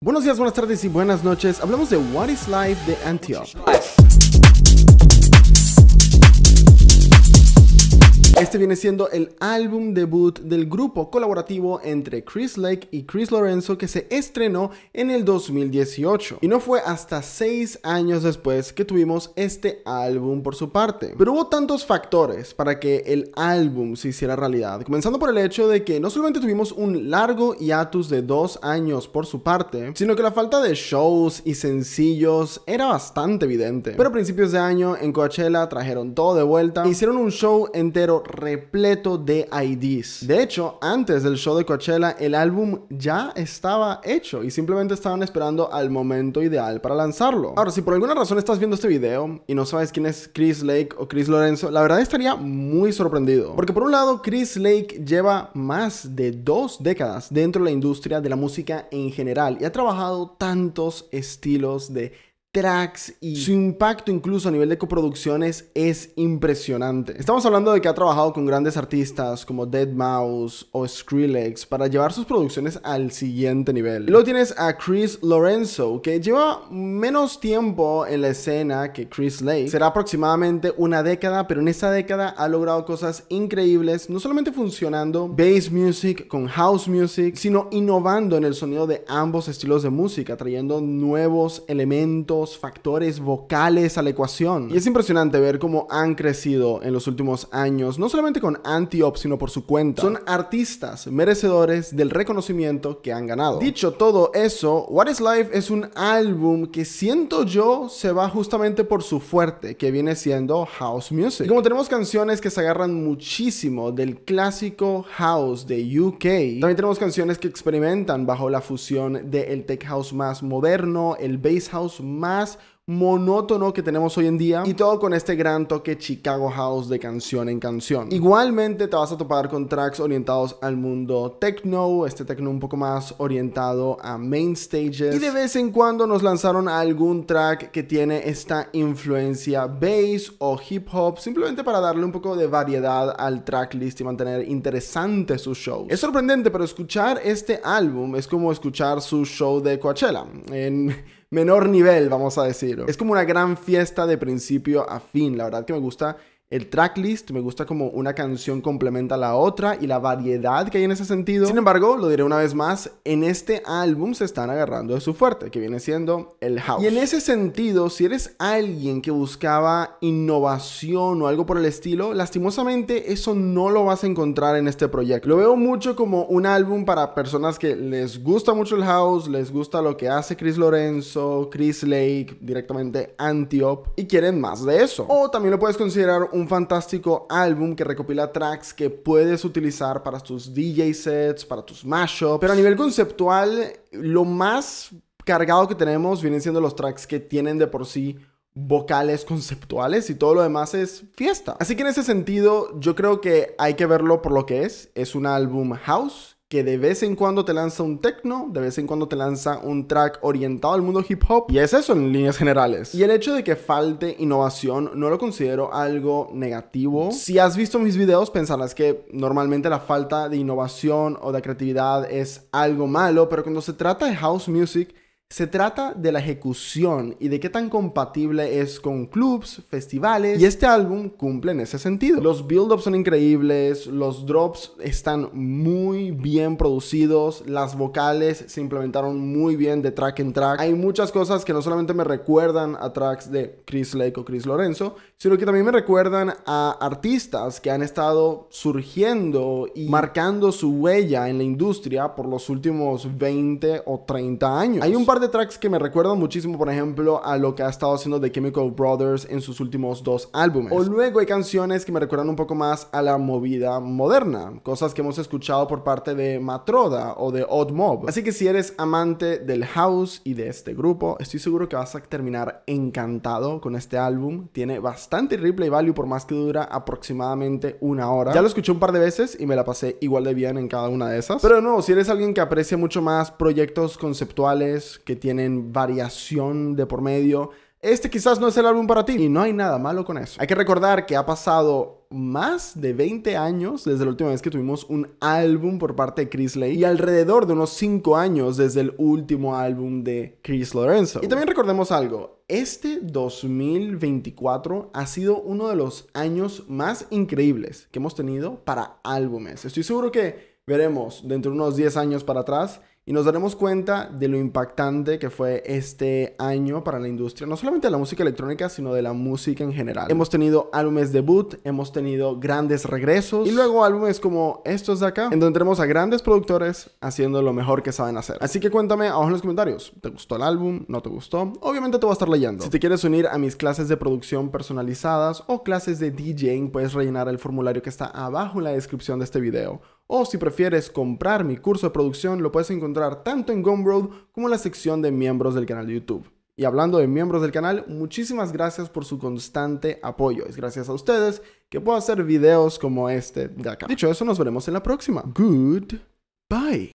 Buenos días, buenas tardes y buenas noches. Hablamos de What is Life de Antioch. Este viene siendo el álbum debut del grupo colaborativo entre Chris Lake y Chris Lorenzo que se estrenó en el 2018. Y no fue hasta seis años después que tuvimos este álbum por su parte. Pero hubo tantos factores para que el álbum se hiciera realidad, comenzando por el hecho de que no solamente tuvimos un largo hiatus de dos años por su parte, sino que la falta de shows y sencillos era bastante evidente. Pero a principios de año en Coachella trajeron todo de vuelta, hicieron un show entero repleto de IDs. De hecho, antes del show de Coachella, el álbum ya estaba hecho y simplemente estaban esperando al momento ideal para lanzarlo. Ahora, si por alguna razón estás viendo este video y no sabes quién es Chris Lake o Chris Lorenzo, la verdad estaría muy sorprendido. Porque por un lado, Chris Lake lleva más de dos décadas dentro de la industria de la música en general y ha trabajado tantos estilos de tracks y su impacto incluso a nivel de coproducciones es impresionante. Estamos hablando de que ha trabajado con grandes artistas como Dead Mouse o Skrillex para llevar sus producciones al siguiente nivel. y Luego tienes a Chris Lorenzo, que lleva menos tiempo en la escena que Chris Lake. Será aproximadamente una década, pero en esa década ha logrado cosas increíbles, no solamente funcionando bass music con house music, sino innovando en el sonido de ambos estilos de música, trayendo nuevos elementos factores vocales a la ecuación. Y es impresionante ver cómo han crecido en los últimos años, no solamente con Antiop, sino por su cuenta. Son artistas merecedores del reconocimiento que han ganado. Dicho todo eso, What is Life es un álbum que siento yo se va justamente por su fuerte, que viene siendo house music. Y como tenemos canciones que se agarran muchísimo del clásico house de UK, también tenemos canciones que experimentan bajo la fusión del tech house más moderno, el bass house más monótono que tenemos hoy en día y todo con este gran toque Chicago House de canción en canción. Igualmente te vas a topar con tracks orientados al mundo techno, este techno un poco más orientado a main stages y de vez en cuando nos lanzaron algún track que tiene esta influencia bass o hip hop simplemente para darle un poco de variedad al tracklist y mantener interesante su show. Es sorprendente, pero escuchar este álbum es como escuchar su show de Coachella. En menor nivel, vamos a decirlo. Es como una gran fiesta de principio a fin, la verdad que me gusta el tracklist me gusta como una canción complementa a la otra y la variedad que hay en ese sentido. Sin embargo, lo diré una vez más, en este álbum se están agarrando de su fuerte, que viene siendo el house. Y en ese sentido, si eres alguien que buscaba innovación o algo por el estilo, lastimosamente eso no lo vas a encontrar en este proyecto. Lo veo mucho como un álbum para personas que les gusta mucho el house, les gusta lo que hace Chris Lorenzo, Chris Lake, directamente Antiop y quieren más de eso. O también lo puedes considerar un fantástico álbum que recopila tracks que puedes utilizar para tus DJ sets, para tus mashups. Pero a nivel conceptual, lo más cargado que tenemos vienen siendo los tracks que tienen de por sí vocales conceptuales y todo lo demás es fiesta. Así que en ese sentido, yo creo que hay que verlo por lo que es. Es un álbum house que de vez en cuando te lanza un techno, de vez en cuando te lanza un track orientado al mundo hip hop, y es eso en líneas generales. Y el hecho de que falte innovación no lo considero algo negativo. Si has visto mis videos, pensarás que normalmente la falta de innovación o de creatividad es algo malo, pero cuando se trata de house music, se trata de la ejecución y de qué tan compatible es con clubs, festivales, y este álbum cumple en ese sentido. Los build-ups son increíbles, los drops están muy bien producidos, las vocales se implementaron muy bien de track en track. Hay muchas cosas que no solamente me recuerdan a tracks de Chris Lake o Chris Lorenzo, sino que también me recuerdan a artistas que han estado surgiendo y marcando su huella en la industria por los últimos 20 o 30 años. Hay un par de tracks que me recuerdan muchísimo, por ejemplo, a lo que ha estado haciendo The Chemical Brothers en sus últimos dos álbumes. O luego hay canciones que me recuerdan un poco más a la movida moderna, cosas que hemos escuchado por parte de Matroda o de Odd Mob. Así que si eres amante del house y de este grupo, estoy seguro que vas a terminar encantado con este álbum. Tiene bastante replay value por más que dura aproximadamente una hora. Ya lo escuché un par de veces y me la pasé igual de bien en cada una de esas. Pero no, si eres alguien que aprecia mucho más proyectos conceptuales, que tienen variación de por medio. Este quizás no es el álbum para ti y no hay nada malo con eso. Hay que recordar que ha pasado más de 20 años desde la última vez que tuvimos un álbum por parte de Chris Lay y alrededor de unos 5 años desde el último álbum de Chris Lorenzo. Y también recordemos algo, este 2024 ha sido uno de los años más increíbles que hemos tenido para álbumes. Estoy seguro que veremos dentro de unos 10 años para atrás y nos daremos cuenta de lo impactante que fue este año para la industria, no solamente de la música electrónica, sino de la música en general. Hemos tenido álbumes debut, hemos tenido grandes regresos y luego álbumes como estos de acá, en donde tenemos a grandes productores haciendo lo mejor que saben hacer. Así que cuéntame abajo en los comentarios, ¿te gustó el álbum? ¿No te gustó? Obviamente te voy a estar leyendo. Si te quieres unir a mis clases de producción personalizadas o clases de DJing, puedes rellenar el formulario que está abajo en la descripción de este video o si prefieres comprar mi curso de producción, lo puedes encontrar tanto en Gumroad como en la sección de miembros del canal de YouTube. Y hablando de miembros del canal, muchísimas gracias por su constante apoyo. Es gracias a ustedes que puedo hacer videos como este de acá. Dicho eso, nos veremos en la próxima. Good. Bye.